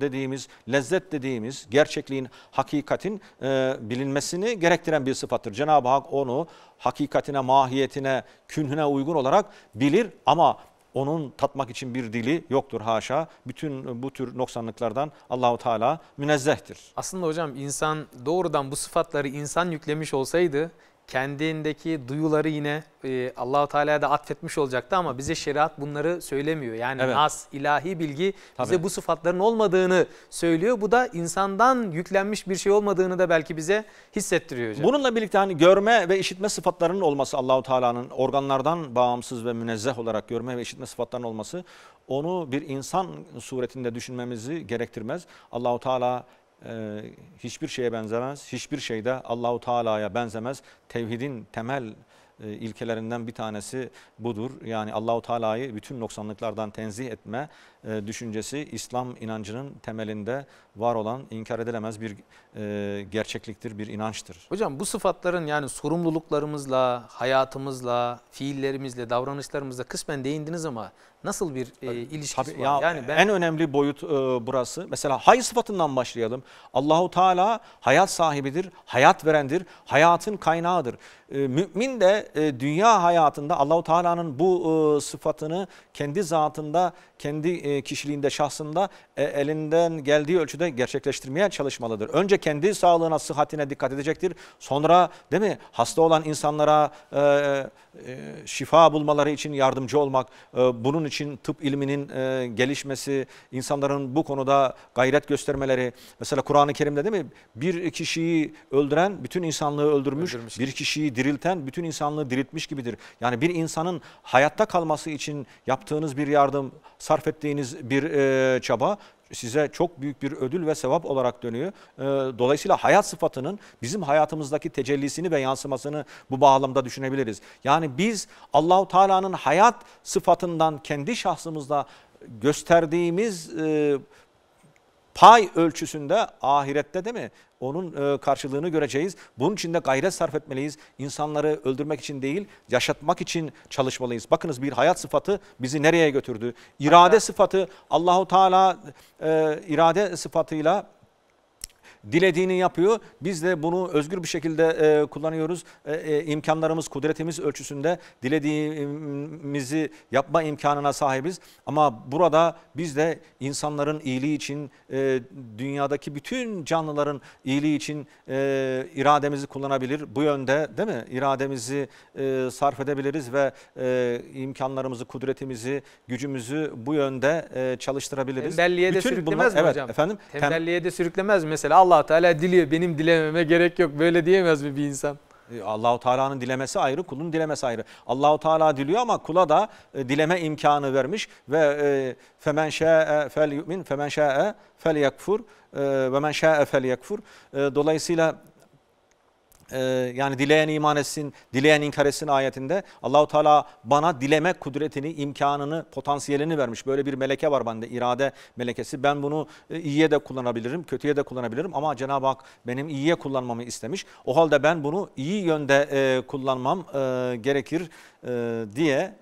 dediğimiz, lezzet dediğimiz gerçekliğin, hakikatin e, bilinmesini gerektiren bir sıfattır. Cenab-ı Hak onu hakikatine, mahiyetine, künhüne uygun olarak bilir ama onun tatmak için bir dili yoktur haşa. Bütün bu tür noksanlıklardan Allahu Teala münezzehtir. Aslında hocam insan doğrudan bu sıfatları insan yüklemiş olsaydı kendindeki duyuları yine e, Allahu Teala'ya da atfetmiş olacaktı ama bize şeriat bunları söylemiyor. Yani evet. nas, ilahi bilgi Tabii. bize bu sıfatların olmadığını söylüyor. Bu da insandan yüklenmiş bir şey olmadığını da belki bize hissettiriyor hocam. Bununla birlikte hani görme ve işitme sıfatlarının olması Allahu Teala'nın organlardan bağımsız ve münezzeh olarak görme ve işitme sıfatlarının olması onu bir insan suretinde düşünmemizi gerektirmez. Allahu Teala ee, hiçbir şeye benzemez. Hiçbir şeyde Allahu Teala'ya benzemez. Tevhidin temel e, ilkelerinden bir tanesi budur. Yani Allahu Teala'yı bütün noksanlıklardan tenzih etme e, düşüncesi İslam inancının temelinde var olan inkar edilemez bir e, gerçekliktir, bir inançtır. Hocam bu sıfatların yani sorumluluklarımızla, hayatımızla, fiillerimizle, davranışlarımızla kısmen değindiniz ama nasıl bir e, ilişkisi Tabii, var? Ya, yani ben... En önemli boyut e, burası. Mesela hay sıfatından başlayalım. Allahu Teala hayat sahibidir, hayat verendir, hayatın kaynağıdır. E, mümin de e, dünya hayatında Allahu Teala'nın bu e, sıfatını kendi zatında kendi e, kişiliğinde, şahsında e, elinden geldiği ölçüde gerçekleştirmeye çalışmalıdır. Önce kendi sağlığına, sıhhatine dikkat edecektir. Sonra değil mi hasta olan insanlara e, e, şifa bulmaları için yardımcı olmak, e, bunun için tıp ilminin e, gelişmesi, insanların bu konuda gayret göstermeleri. Mesela Kur'an-ı Kerim'de değil mi? Bir kişiyi öldüren bütün insanlığı öldürmüş, öldürmüş bir kişiyi dirilten bütün insanlığı diriltmiş gibidir. Yani bir insanın hayatta kalması için yaptığınız bir yardım, sarf ettiğiniz bir çaba size çok büyük bir ödül ve sevap olarak dönüyor. Ee, dolayısıyla hayat sıfatının bizim hayatımızdaki tecellisini ve yansımasını bu bağlamda düşünebiliriz. Yani biz Allahu Teala'nın hayat sıfatından kendi şahsımızda gösterdiğimiz e, pay ölçüsünde ahirette değil mi? Onun e, karşılığını göreceğiz. Bunun için de gayret sarf etmeliyiz. İnsanları öldürmek için değil, yaşatmak için çalışmalıyız. Bakınız bir hayat sıfatı bizi nereye götürdü? İrade Hatta. sıfatı Allahu Teala e, irade sıfatıyla dilediğini yapıyor. Biz de bunu özgür bir şekilde e, kullanıyoruz. E, e, imkanlarımız, kudretimiz ölçüsünde dilediğimizi yapma imkanına sahibiz. Ama burada biz de insanların iyiliği için, e, dünyadaki bütün canlıların iyiliği için e, irademizi kullanabilir. Bu yönde değil mi? İrademizi e, sarf edebiliriz ve e, imkanlarımızı, kudretimizi, gücümüzü bu yönde e, çalıştırabiliriz. Tembelliğe de sürüklemez bunlar, mi evet, hocam? Efendim, Tembelliğe de sürüklemez mesela Allah allah Teala diliyor. Benim dilememe gerek yok. Böyle diyemez mi bir insan? E, Allahu Teala'nın dilemesi ayrı, kulun dilemesi ayrı. Allahu Teala diliyor ama kula da e, dileme imkanı vermiş ve e, femen şa'e fel yu'min, femen şa'e fel yakfur, e, ve men şa'e fel yakfur. E, dolayısıyla e, yani dileyen iman etsin, dileyen inkar etsin ayetinde Allahu Teala bana dileme kudretini, imkanını, potansiyelini vermiş. Böyle bir meleke var bende, irade melekesi. Ben bunu e, iyiye de kullanabilirim, kötüye de kullanabilirim ama Cenab-ı Hak benim iyiye kullanmamı istemiş. O halde ben bunu iyi yönde e, kullanmam gerekir diye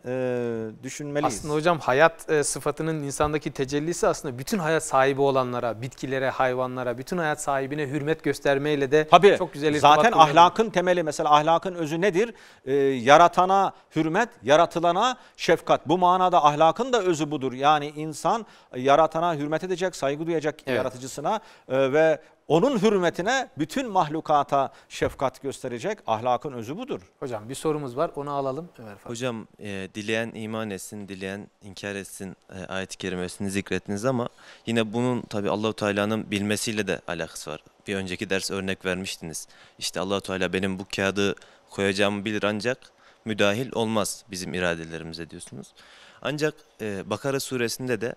düşünmeliyiz. Aslında hocam hayat sıfatının insandaki tecellisi aslında bütün hayat sahibi olanlara, bitkilere, hayvanlara, bütün hayat sahibine hürmet göstermeyle de Tabii, çok güzel irtibat Zaten ahlak Ahlakın temeli mesela ahlakın özü nedir? Ee, yaratana hürmet, yaratılana şefkat. Bu manada ahlakın da özü budur. Yani insan yaratana hürmet edecek, saygı duyacak evet. yaratıcısına e, ve onun hürmetine bütün mahlukata şefkat gösterecek ahlakın özü budur. Hocam bir sorumuz var onu alalım Ömer Fatih. Hocam e, dileyen iman etsin, dileyen inkar etsin e, ayet-i kerimesini zikrettiniz ama yine bunun tabi Allahu Teala'nın bilmesiyle de alakası var bir önceki ders örnek vermiştiniz. İşte allah Teala benim bu kağıdı koyacağımı bilir ancak müdahil olmaz bizim iradelerimize diyorsunuz. Ancak e, Bakara suresinde de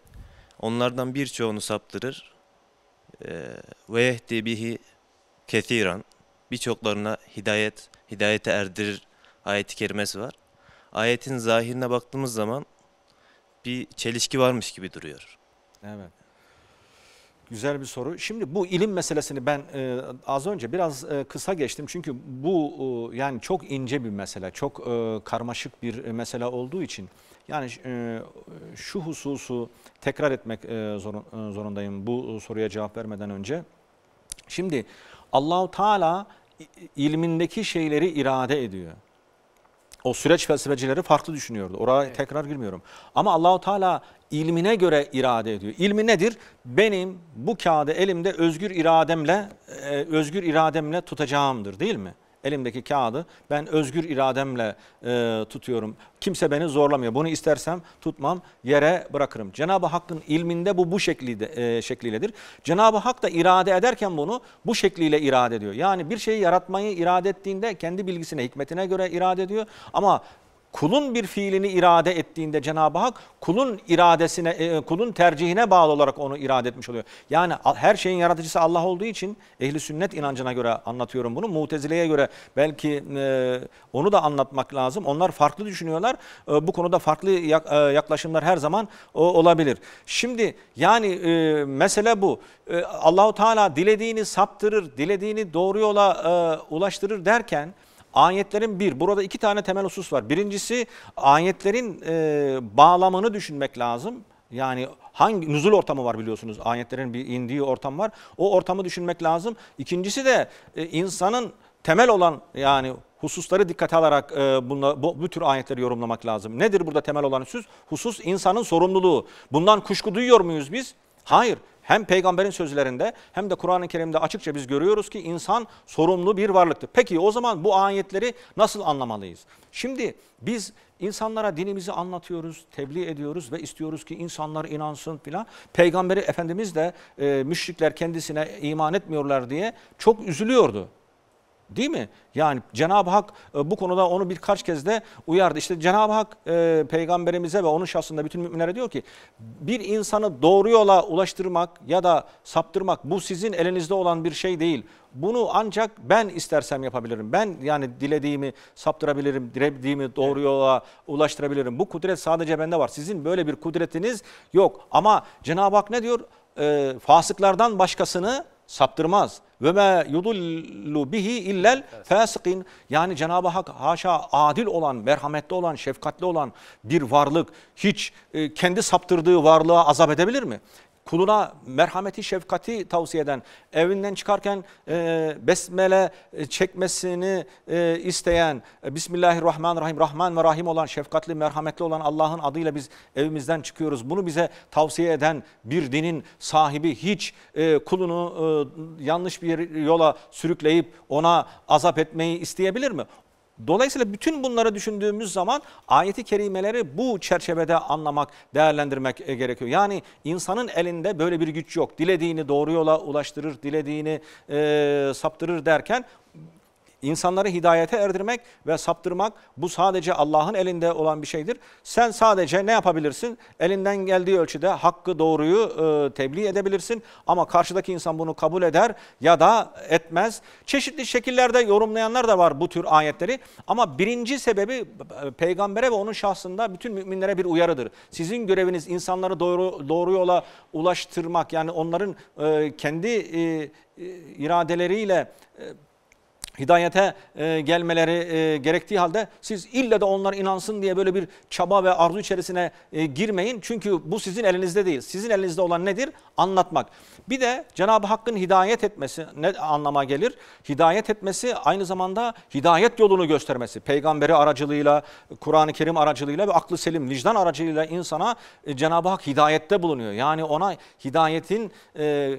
onlardan birçoğunu saptırır. E, Ve yehdi bihi kethiran. Birçoklarına hidayet, hidayete erdirir ayeti kerimesi var. Ayetin zahirine baktığımız zaman bir çelişki varmış gibi duruyor. Evet. Güzel bir soru. Şimdi bu ilim meselesini ben e, az önce biraz e, kısa geçtim. Çünkü bu e, yani çok ince bir mesele, çok e, karmaşık bir mesele olduğu için yani e, şu hususu tekrar etmek e, zorun, e, zorundayım bu soruya cevap vermeden önce. Şimdi Allahu Teala ilmindeki şeyleri irade ediyor o süreç felsefecileri farklı düşünüyordu. Oraya evet. tekrar girmiyorum. Ama Allahu Teala ilmine göre irade ediyor. İlmi nedir? Benim bu kağıdı elimde özgür irademle e, özgür irademle tutacağımdır değil mi? elimdeki kağıdı ben özgür irademle e, tutuyorum. Kimse beni zorlamıyor. Bunu istersem tutmam, yere bırakırım. Cenab-ı Hakk'ın ilminde bu bu şekliyle, e, şekliyledir. Cenab-ı Hak da irade ederken bunu bu şekliyle irade ediyor. Yani bir şeyi yaratmayı irade ettiğinde kendi bilgisine, hikmetine göre irade ediyor. Ama kulun bir fiilini irade ettiğinde Cenab-ı Hak kulun iradesine, e, kulun tercihine bağlı olarak onu irade etmiş oluyor. Yani her şeyin yaratıcısı Allah olduğu için ehli sünnet inancına göre anlatıyorum bunu. Mutezile'ye göre belki e, onu da anlatmak lazım. Onlar farklı düşünüyorlar. E, bu konuda farklı yaklaşımlar her zaman olabilir. Şimdi yani mesele bu. Allahu Teala dilediğini saptırır, dilediğini doğru yola ulaştırır derken Ayetlerin bir, burada iki tane temel husus var. Birincisi ayetlerin e, bağlamını düşünmek lazım. Yani hangi nüzul ortamı var biliyorsunuz. Ayetlerin bir indiği ortam var. O ortamı düşünmek lazım. İkincisi de e, insanın temel olan yani hususları dikkate alarak e, bunla, bu, bu tür ayetleri yorumlamak lazım. Nedir burada temel olan husus? Husus insanın sorumluluğu. Bundan kuşku duyuyor muyuz biz? Hayır hem peygamberin sözlerinde hem de Kur'an-ı Kerim'de açıkça biz görüyoruz ki insan sorumlu bir varlıktır. Peki o zaman bu ayetleri nasıl anlamalıyız? Şimdi biz insanlara dinimizi anlatıyoruz, tebliğ ediyoruz ve istiyoruz ki insanlar inansın filan. Peygamberi Efendimiz de e, müşrikler kendisine iman etmiyorlar diye çok üzülüyordu. Değil mi? Yani Cenab-ı Hak e, bu konuda onu birkaç kez de uyardı. İşte Cenab-ı Hak e, peygamberimize ve onun şahsında bütün müminlere diyor ki bir insanı doğru yola ulaştırmak ya da saptırmak bu sizin elinizde olan bir şey değil. Bunu ancak ben istersem yapabilirim. Ben yani dilediğimi saptırabilirim, dilediğimi doğru yola ulaştırabilirim. Bu kudret sadece bende var. Sizin böyle bir kudretiniz yok. Ama Cenab-ı Hak ne diyor? E, fasıklardan başkasını saptırmaz ve ma yudullu bihi illel fasikin. Yani Cenab-ı Hak haşa adil olan, merhametli olan, şefkatli olan bir varlık hiç e, kendi saptırdığı varlığa azap edebilir mi? kuluna merhameti, şefkati tavsiye eden, evinden çıkarken e, besmele e, çekmesini e, isteyen, e, Bismillahirrahmanirrahim, Rahman ve Rahim olan, şefkatli, merhametli olan Allah'ın adıyla biz evimizden çıkıyoruz. Bunu bize tavsiye eden bir dinin sahibi hiç e, kulunu e, yanlış bir yola sürükleyip ona azap etmeyi isteyebilir mi? Dolayısıyla bütün bunları düşündüğümüz zaman ayeti kerimeleri bu çerçevede anlamak, değerlendirmek e, gerekiyor. Yani insanın elinde böyle bir güç yok. Dilediğini doğru yola ulaştırır, dilediğini e, saptırır derken insanları hidayete erdirmek ve saptırmak bu sadece Allah'ın elinde olan bir şeydir. Sen sadece ne yapabilirsin? Elinden geldiği ölçüde hakkı doğruyu e, tebliğ edebilirsin ama karşıdaki insan bunu kabul eder ya da etmez. Çeşitli şekillerde yorumlayanlar da var bu tür ayetleri ama birinci sebebi e, peygambere ve onun şahsında bütün müminlere bir uyarıdır. Sizin göreviniz insanları doğru, doğru yola ulaştırmak yani onların e, kendi iradeleriyle hidayete e, gelmeleri e, gerektiği halde siz ille de onlar inansın diye böyle bir çaba ve arzu içerisine e, girmeyin. Çünkü bu sizin elinizde değil. Sizin elinizde olan nedir? Anlatmak. Bir de Cenab-ı Hakk'ın hidayet etmesi ne anlama gelir? Hidayet etmesi aynı zamanda hidayet yolunu göstermesi. Peygamberi aracılığıyla, Kur'an-ı Kerim aracılığıyla ve aklı selim, vicdan aracılığıyla insana e, Cenab-ı Hak hidayette bulunuyor. Yani ona hidayetin... E,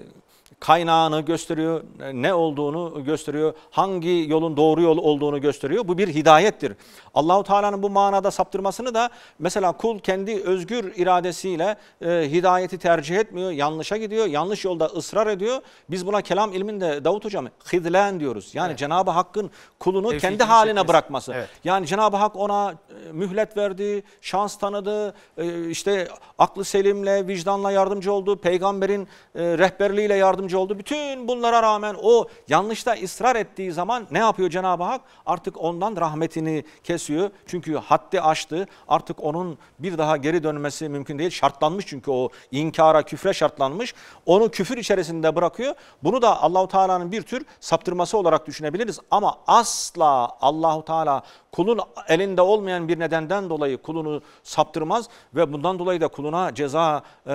kaynağını gösteriyor, ne olduğunu gösteriyor, hangi yolun doğru yol olduğunu gösteriyor. Bu bir hidayettir. Allahu Teala'nın bu manada saptırmasını da mesela kul kendi özgür iradesiyle e, hidayeti tercih etmiyor, yanlışa gidiyor, yanlış yolda ısrar ediyor. Biz buna kelam ilminde Davut hocam hidlen diyoruz. Yani evet. Cenab-ı Hakk'ın kulunu Tevfikini kendi haline çekmesi. bırakması. Evet. Yani Cenab-ı Hak ona e, mühlet verdi, şans tanıdı, e, işte aklı selimle, vicdanla yardımcı oldu, peygamberin e, rehberliğiyle yardımcı yardımcı oldu. Bütün bunlara rağmen o yanlışta ısrar ettiği zaman ne yapıyor Cenab-ı Hak? Artık ondan rahmetini kesiyor. Çünkü haddi aştı. Artık onun bir daha geri dönmesi mümkün değil. Şartlanmış çünkü o inkara, küfre şartlanmış. Onu küfür içerisinde bırakıyor. Bunu da Allahu Teala'nın bir tür saptırması olarak düşünebiliriz ama asla Allahu Teala kulun elinde olmayan bir nedenden dolayı kulunu saptırmaz ve bundan dolayı da kuluna ceza e,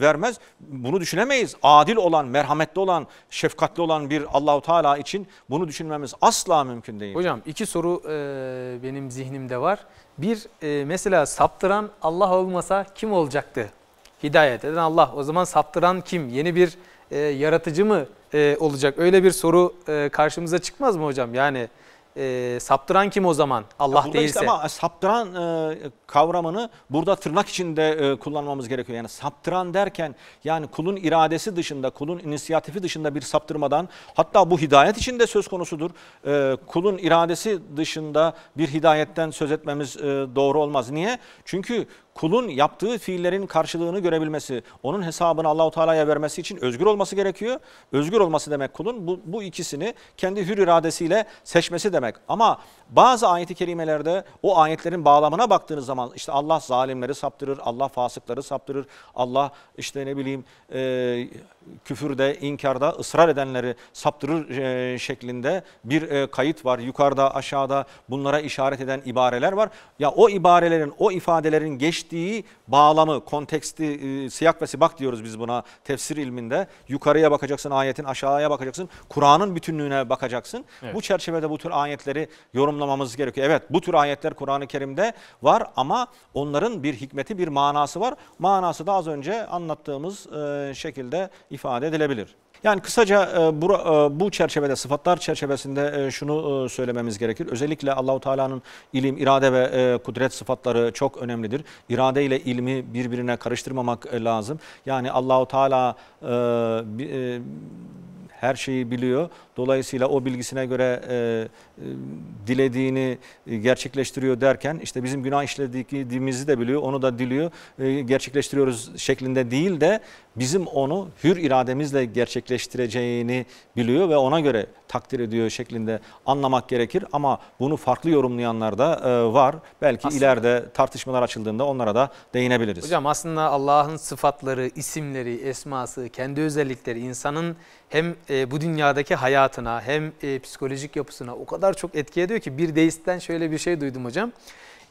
vermez. Bunu düşünemeyiz. Adil olan merhametli olan, şefkatli olan bir Allahu Teala için bunu düşünmemiz asla mümkün değil. Hocam iki soru e, benim zihnimde var. Bir e, mesela saptıran Allah olmasa kim olacaktı? Hidayet eden Allah. O zaman saptıran kim? Yeni bir e, yaratıcı mı e, olacak? Öyle bir soru e, karşımıza çıkmaz mı hocam? Yani e, saptıran kim o zaman? Allah değilse. Işte ama saptıran e, kavramını burada tırnak içinde e, kullanmamız gerekiyor. Yani saptıran derken yani kulun iradesi dışında, kulun inisiyatifi dışında bir saptırmadan hatta bu hidayet içinde söz konusudur. E, kulun iradesi dışında bir hidayetten söz etmemiz e, doğru olmaz. Niye? Çünkü kulun yaptığı fiillerin karşılığını görebilmesi, onun hesabını Allahu Teala'ya vermesi için özgür olması gerekiyor. Özgür olması demek kulun bu, bu ikisini kendi hür iradesiyle seçmesi demek. Ama bazı ayeti kerimelerde o ayetlerin bağlamına baktığınız zaman işte Allah zalimleri saptırır, Allah fasıkları saptırır, Allah işte ne bileyim e, küfürde, inkarda ısrar edenleri saptırır e, şeklinde bir e, kayıt var. Yukarıda, aşağıda bunlara işaret eden ibareler var. Ya o ibarelerin, o ifadelerin geçtiği bağlamı, konteksti, e, siyak ve sibak diyoruz biz buna tefsir ilminde. Yukarıya bakacaksın ayetin, aşağıya bakacaksın, Kur'an'ın bütünlüğüne bakacaksın. Evet. Bu çerçevede bu tür ayetleri yorum tanımlamamız gerekiyor. Evet bu tür ayetler Kur'an-ı Kerim'de var ama onların bir hikmeti, bir manası var. Manası da az önce anlattığımız e, şekilde ifade edilebilir. Yani kısaca e, e, bu çerçevede, sıfatlar çerçevesinde şunu söylememiz gerekir. Özellikle Allahu Teala'nın ilim, irade ve kudret sıfatları çok önemlidir. İrade ile ilmi birbirine karıştırmamak lazım. Yani Allahu Teala her şeyi biliyor Dolayısıyla o bilgisine göre e, e dilediğini e, gerçekleştiriyor derken işte bizim günah işlediğimizi de biliyor, onu da diliyor, e, gerçekleştiriyoruz şeklinde değil de bizim onu hür irademizle gerçekleştireceğini biliyor ve ona göre takdir ediyor şeklinde anlamak gerekir. Ama bunu farklı yorumlayanlar da e, var. Belki aslında, ileride tartışmalar açıldığında onlara da değinebiliriz. Hocam aslında Allah'ın sıfatları, isimleri, esması, kendi özellikleri insanın hem e, bu dünyadaki hayatı hayatına hem e, psikolojik yapısına o kadar çok etki ediyor ki bir deistten şöyle bir şey duydum hocam.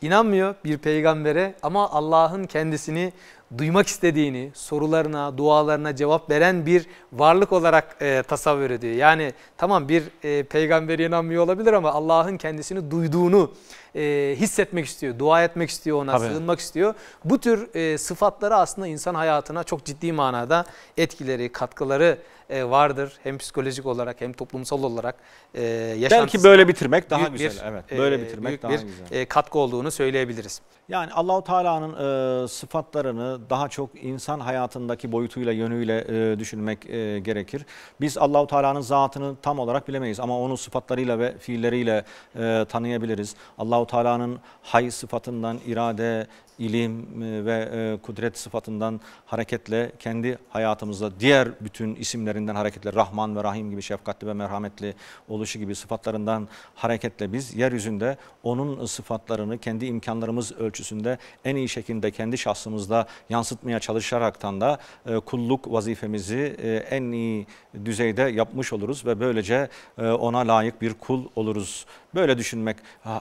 İnanmıyor bir peygambere ama Allah'ın kendisini duymak istediğini, sorularına, dualarına cevap veren bir varlık olarak e, tasavvur ediyor. Yani tamam bir e, peygambere inanmıyor olabilir ama Allah'ın kendisini duyduğunu e, hissetmek istiyor, dua etmek istiyor ona, Tabii. sığınmak istiyor. Bu tür e, sıfatları aslında insan hayatına çok ciddi manada etkileri, katkıları e, vardır. Hem psikolojik olarak hem toplumsal olarak e, yaşantısına. Belki böyle bitirmek daha güzel. Bir, evet, e, böyle bitirmek büyük daha bir güzel. katkı olduğunu söyleyebiliriz. Yani Allahu Teala'nın sıfatlarını daha çok insan hayatındaki boyutuyla, yönüyle düşünmek gerekir. Biz Allahu Teala'nın zatını tam olarak bilemeyiz ama onun sıfatlarıyla ve fiilleriyle e, tanıyabiliriz. Allahu Teala'nın hay sıfatından irade, ilim ve kudret sıfatından hareketle kendi hayatımızda diğer bütün isimleri isimlerinden hareketle Rahman ve Rahim gibi şefkatli ve merhametli oluşu gibi sıfatlarından hareketle biz yeryüzünde onun sıfatlarını kendi imkanlarımız ölçüsünde en iyi şekilde kendi şahsımızda yansıtmaya çalışaraktan da e, kulluk vazifemizi e, en iyi düzeyde yapmış oluruz ve böylece e, ona layık bir kul oluruz. Böyle düşünmek,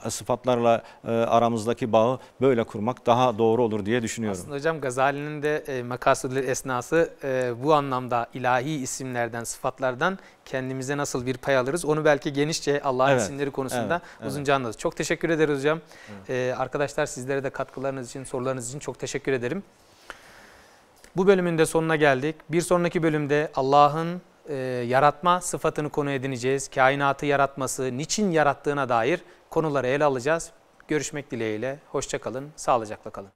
sıfatlarla aramızdaki bağı böyle kurmak daha doğru olur diye düşünüyorum. Aslında hocam Gazali'nin de makasudül esnası bu anlamda ilahi isim isimlerden, sıfatlardan kendimize nasıl bir pay alırız? Onu belki genişçe Allah'ın evet, isimleri konusunda evet, uzunca evet. anlarız. Çok teşekkür ederiz hocam. Evet. Ee, arkadaşlar sizlere de katkılarınız için, sorularınız için çok teşekkür ederim. Bu bölümün de sonuna geldik. Bir sonraki bölümde Allah'ın e, yaratma sıfatını konu edineceğiz. Kainatı yaratması, niçin yarattığına dair konuları ele alacağız. Görüşmek dileğiyle. Hoşçakalın, sağlıcakla kalın.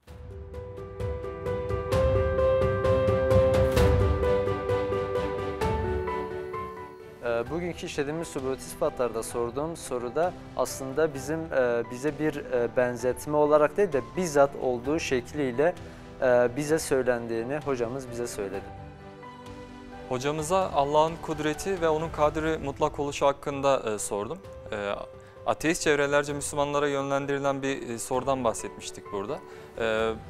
Ee, bugünkü işlediğimiz subiyotik sıfatlarda sorduğum soruda aslında bizim e, bize bir e, benzetme olarak değil de bizzat olduğu şekliyle e, bize söylendiğini hocamız bize söyledi. Hocamıza Allah'ın kudreti ve onun kadri mutlak oluşu hakkında sordum. Ateist çevrelerce Müslümanlara yönlendirilen bir sorudan bahsetmiştik burada.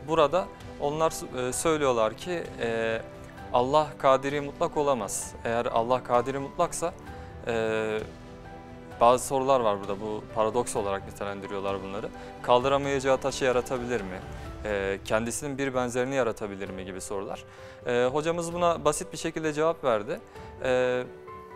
Burada onlar söylüyorlar ki Allah kadiri mutlak olamaz. Eğer Allah kadiri mutlaksa e, bazı sorular var burada. Bu paradoks olarak nitelendiriyorlar bunları. Kaldıramayacağı taşı yaratabilir mi? E, kendisinin bir benzerini yaratabilir mi gibi sorular. E, hocamız buna basit bir şekilde cevap verdi. E,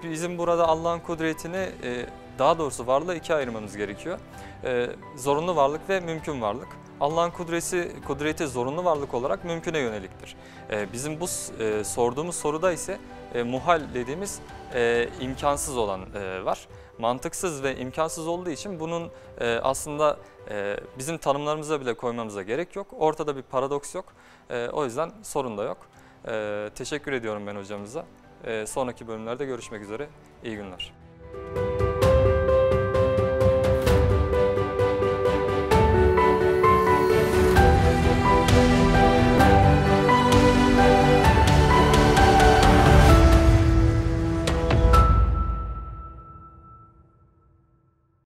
bizim burada Allah'ın kudretini e, daha doğrusu varlığı ikiye ayırmamız gerekiyor. E, zorunlu varlık ve mümkün varlık. Allah'ın kudreti, kudreti zorunlu varlık olarak mümküne yöneliktir. Ee, bizim bu e, sorduğumuz soruda ise e, muhal dediğimiz e, imkansız olan var. Mantıksız ve imkansız olduğu için bunun aslında bizim tanımlarımıza bile koymamıza gerek yok. Ortada bir paradoks yok. O yüzden sorun da yok. Teşekkür ediyorum ben hocamıza. Sonraki bölümlerde görüşmek üzere. İyi günler. Müzik